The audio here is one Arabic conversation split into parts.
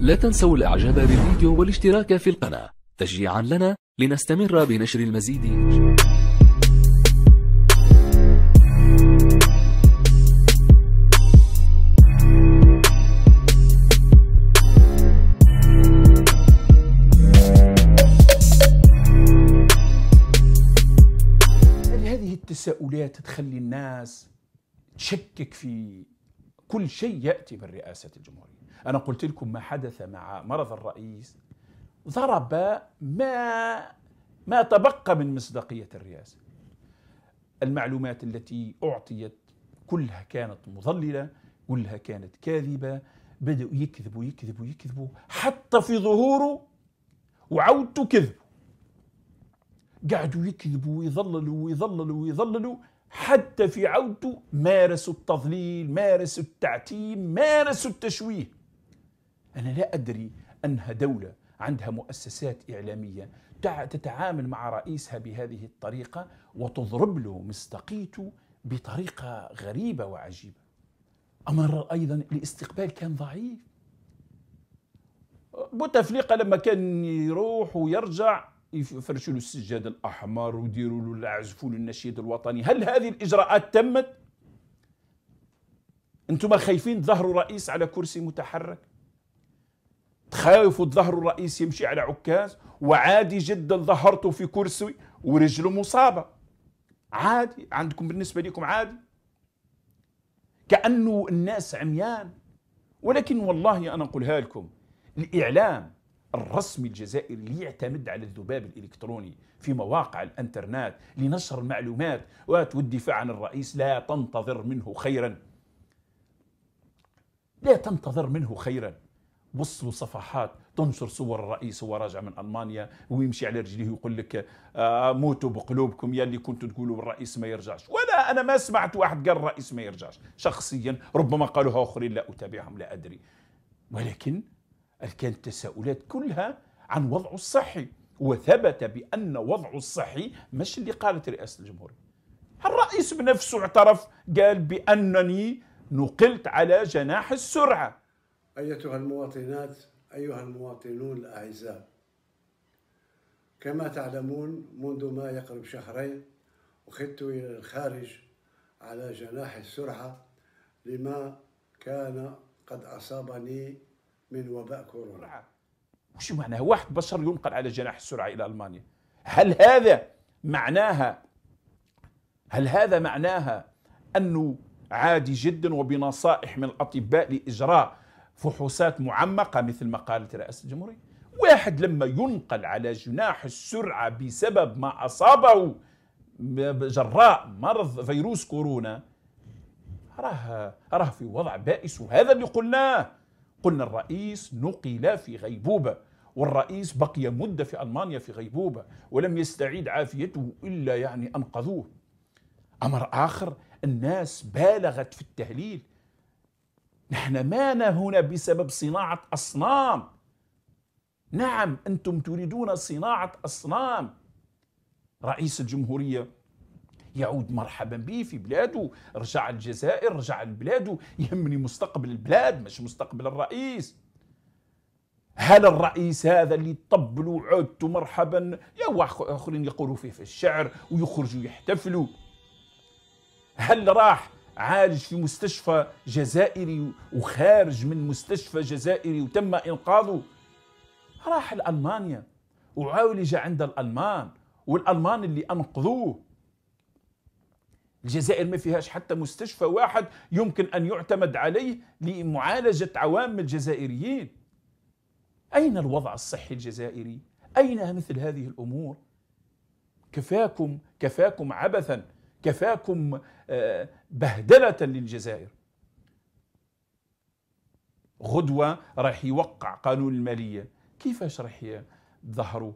لا تنسوا الإعجاب بالفيديو والاشتراك في القناة تشجيعا لنا لنستمر بنشر المزيد التساؤلات تخلي الناس تشكك في كل شيء ياتي من رئاسه الجمهوريه أنا قلت لكم ما حدث مع مرض الرئيس ضرب ما ما تبقى من مصداقية الرئاسة المعلومات التي أعطيت كلها كانت مضللة كلها كانت كاذبة بدأوا يكذبوا يكذبوا يكذبوا حتى في ظهوره وعودته كذب قعدوا يكذبوا ويظللوا ويظللوا ويظللوا حتى في عودته مارسوا التضليل مارسوا التعتيم مارسوا التشويه أنا لا أدري أنها دولة عندها مؤسسات إعلامية تتعامل مع رئيسها بهذه الطريقة وتضرب له مصداقيته بطريقة غريبة وعجيبة أمر أيضا الاستقبال كان ضعيف بوتفليقة لما كان يروح ويرجع يفرشوا له السجاد الأحمر ويديروا له العزفوا له النشيد الوطني هل هذه الإجراءات تمت؟ أنتم خايفين تظهروا رئيس على كرسي متحرك؟ خايف الظهر الرئيسي يمشي على عكاز وعادي جدا ظهرته في كرسي ورجله مصابه عادي عندكم بالنسبه لكم عادي كانه الناس عميان ولكن والله انا اقولها لكم الاعلام الرسمي الجزائري اللي يعتمد على الذباب الالكتروني في مواقع الانترنت لنشر المعلومات والدفاع عن الرئيس لا تنتظر منه خيرا لا تنتظر منه خيرا وصلوا صفحات تنشر صور الرئيس وهو راجع من المانيا ويمشي على رجليه ويقول لك آه، موتوا بقلوبكم يا اللي كنتوا تقولوا الرئيس ما يرجعش ولا انا ما سمعت واحد قال الرئيس ما يرجعش شخصيا ربما قالوها اخرين لا اتابعهم لا ادري ولكن كانت التساؤلات كلها عن وضعه الصحي وثبت بان وضعه الصحي مش اللي قالت رئاسه الجمهوريه الرئيس بنفسه اعترف قال بانني نقلت على جناح السرعه أيتها المواطنات أيها المواطنون الأعزاء كما تعلمون منذ ما يقرب شهرين أخذت إلى الخارج على جناح السرعة لما كان قد أصابني من وباء كورونا وش معناها واحد بشر ينقل على جناح السرعة إلى ألمانيا هل هذا معناها هل هذا معناها أنه عادي جدا وبنصائح من الأطباء لإجراء فحوصات معمقة مثل ما قالت رئاسة الجمهورية واحد لما ينقل على جناح السرعة بسبب ما أصابه جراء مرض فيروس كورونا راه راه في وضع بائس وهذا اللي قلناه قلنا الرئيس نقل في غيبوبة والرئيس بقي مدة في ألمانيا في غيبوبة ولم يستعيد عافيته إلا يعني أنقذوه أمر آخر الناس بالغت في التهليل نحن مانا هنا بسبب صناعة أصنام نعم أنتم تريدون صناعة أصنام رئيس الجمهورية يعود مرحبا به في بلاده رجع الجزائر رجع لبلاده يهمني مستقبل البلاد مش مستقبل الرئيس هل الرئيس هذا اللي طبل وعدت مرحبا يا آخرين يقولوا فيه في الشعر ويخرجوا يحتفلوا هل راح عالج في مستشفى جزائري وخارج من مستشفى جزائري وتم إنقاذه راح لألمانيا وعالج عند الألمان والألمان اللي أنقذوه الجزائر ما فيهاش حتى مستشفى واحد يمكن أن يعتمد عليه لمعالجة عوام الجزائريين أين الوضع الصحي الجزائري؟ أين مثل هذه الأمور؟ كفاكم كفاكم عبثاً كفاكم آه، بهدلة للجزائر غدوة راح يوقع قانون المالية كيفاش راح يظهروا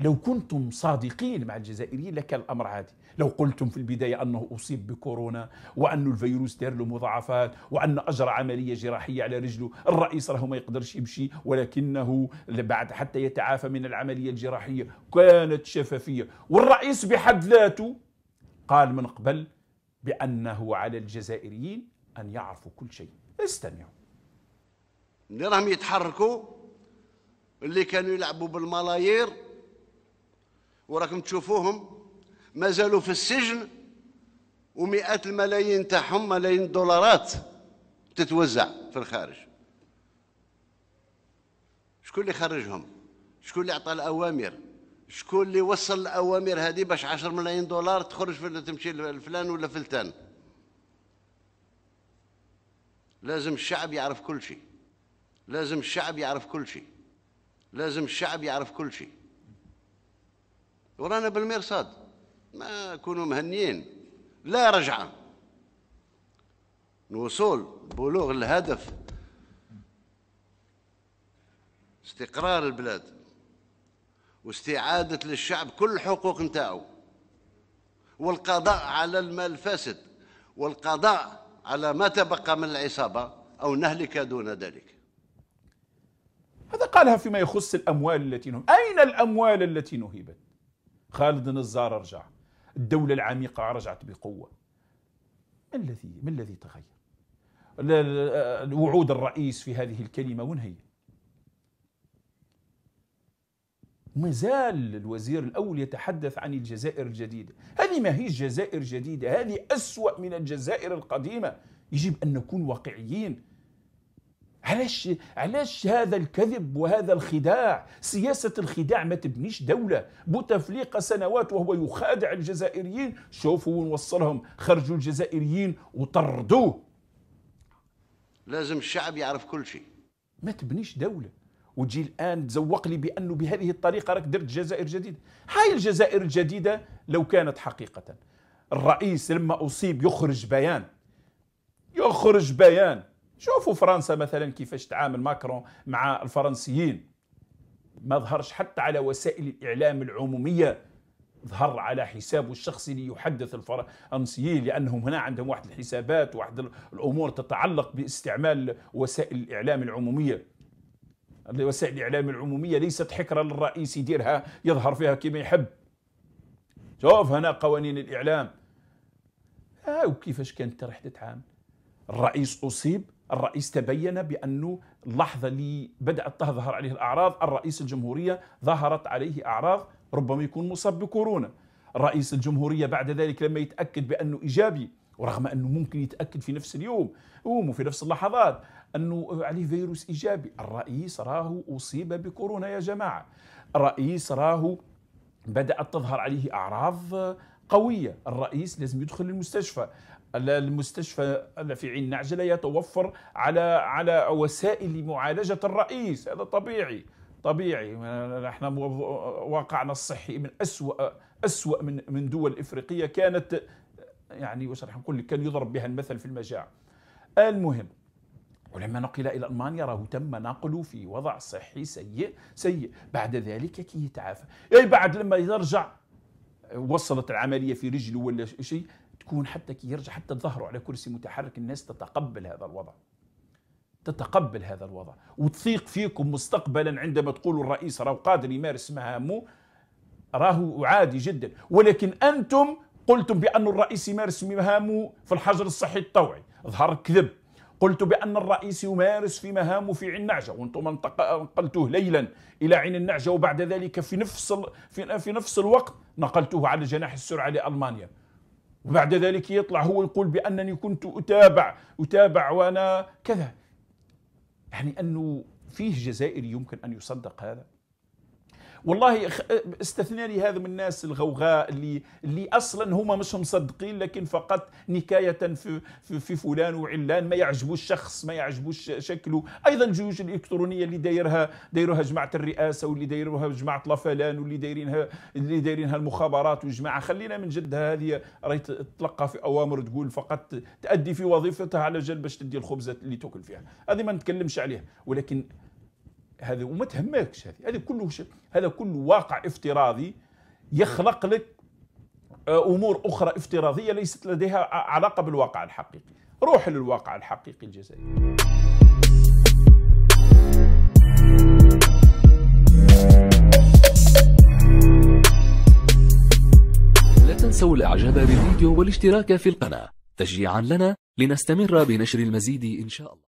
لو كنتم صادقين مع الجزائريين لكان الامر عادي، لو قلتم في البدايه انه اصيب بكورونا وان الفيروس دار له مضاعفات وان اجرى عمليه جراحيه على رجله، الرئيس راه ما يقدرش يمشي ولكنه بعد حتى يتعافى من العمليه الجراحيه كانت شفافيه، والرئيس بحد ذاته قال من قبل بانه على الجزائريين ان يعرفوا كل شيء، استمعوا. اللي راهم يتحركوا اللي كانوا يلعبوا بالملايير وراكم تشوفوهم مازالوا في السجن ومئات الملايين تاعهم ملايين الدولارات تتوزع في الخارج شكون اللي خرجهم شكون اللي عطى الاوامر شكون اللي وصل الاوامر هذه باش 10 ملايين دولار تخرج في تمشي لفلان ولا فلتان لازم الشعب يعرف كل شيء لازم الشعب يعرف كل شيء لازم الشعب يعرف كل شيء ورانا بالمرصاد ما كونوا مهنيين لا رجعه الوصول بلوغ الهدف استقرار البلاد واستعادة للشعب كل حقوق نتاعو والقضاء على المال الفاسد والقضاء على ما تبقى من العصابة أو نهلك دون ذلك هذا قالها فيما يخص الأموال التي نهبت أين الأموال التي نهبت خالد نزار رجع الدولة العميقة رجعت بقوة ما الذي ما الذي تغير وعود الرئيس في هذه الكلمة وين هي مازال الوزير الأول يتحدث عن الجزائر الجديدة هذه ما هي جزائر جديدة هذه أسوأ من الجزائر القديمة يجب أن نكون واقعيين علاش علاش هذا الكذب وهذا الخداع؟ سياسة الخداع ما تبنيش دولة، بوتفليقة سنوات وهو يخادع الجزائريين، شوفوا وين وصلهم، خرجوا الجزائريين وطردوه. لازم الشعب يعرف كل شيء. ما تبنيش دولة، وتجي الآن تزوق لي بأنه بهذه الطريقة راك درت جزائر جديدة. هاي الجزائر الجديدة لو كانت حقيقة. الرئيس لما أصيب يخرج بيان. يخرج بيان شوفوا فرنسا مثلا كيفاش تعامل ماكرون مع الفرنسيين ما ظهرش حتى على وسائل الإعلام العمومية ظهر على حسابه الشخصي ليحدث الفرنسيين لأنهم هنا عندهم واحد الحسابات واحد الأمور تتعلق باستعمال وسائل الإعلام العمومية وسائل الإعلام العمومية ليست حكرة للرئيس يديرها يظهر فيها كما يحب شوف هنا قوانين الإعلام آه وكيفاش كانت رحلة عام الرئيس أصيب الرئيس تبين بأنه اللحظة اللي بدأت تظهر عليه الأعراض الرئيس الجمهورية ظهرت عليه أعراض ربما يكون مصاب بكورونا رئيس الجمهورية بعد ذلك لما يتأكد بأنه إيجابي ورغم أنه ممكن يتأكد في نفس اليوم وفي نفس اللحظات أنه عليه فيروس إيجابي الرئيس راه أصيب بكورونا يا جماعة الرئيس راه بدأت تظهر عليه أعراض قوية الرئيس لازم يدخل المستشفى المستشفى في النافعين نعجلة يتوفر على على وسائل معالجة الرئيس هذا طبيعي طبيعي نحن واقعنا الصحي من أسوأ أسوأ من من دول إفريقية كانت يعني واش راح نقول لك كان يضرب بها المثل في المجاعة المهم ولما نقل إلى ألمانيا راه تم نقله في وضع صحي سيء سيء بعد ذلك كي يتعافى أي بعد لما يرجع وصلت العملية في رجله ولا شيء تكون حتى كي يرجع حتى تظهره على كرسي متحرك الناس تتقبل هذا الوضع تتقبل هذا الوضع وتثيق فيكم مستقبلا عندما تقولوا الرئيس راهو قادر يمارس مهامه راهو عادي جدا ولكن انتم قلتم بأن الرئيس يمارس مهامه في الحجر الصحي الطوعي ظهر كذب قلت بأن الرئيس يمارس في مهامه في عين النعجه وأنتم نقلتوه ليلا إلى عين النعجة وبعد ذلك في نفس, في, في نفس الوقت نقلتوه على جناح السرعة لألمانيا وبعد ذلك يطلع هو يقول بانني كنت اتابع اتابع وانا كذا يعني انه فيه جزائري يمكن ان يصدق هذا والله استثناني هذا من الناس الغوغاء اللي اللي اصلا هما مش مصدقين لكن فقط نكايه في, في, في فلان وعلان ما يعجبوش شخص ما يعجبوش شكله ايضا الجيوش الالكترونيه اللي دايرها دايروها جماعه الرئاسه واللي دايروها جماعه لافلان واللي دايرينها اللي دايرينها المخابرات وجماعه خلينا من جدها هذه راهي تلقى في اوامر تقول فقط تادي في وظيفتها على جال باش تدي الخبزه اللي تاكل فيها هذه ما نتكلمش عليها ولكن هذا وما تهمكش هذه هذا كله هذا كله واقع افتراضي يخلق لك آه، امور اخرى افتراضيه ليست لديها علاقه بالواقع الحقيقي روح للواقع الحقيقي الجزائري لا تنسوا الاعجاب بالفيديو والاشتراك في القناه تشجيعا لنا لنستمر بنشر المزيد ان شاء الله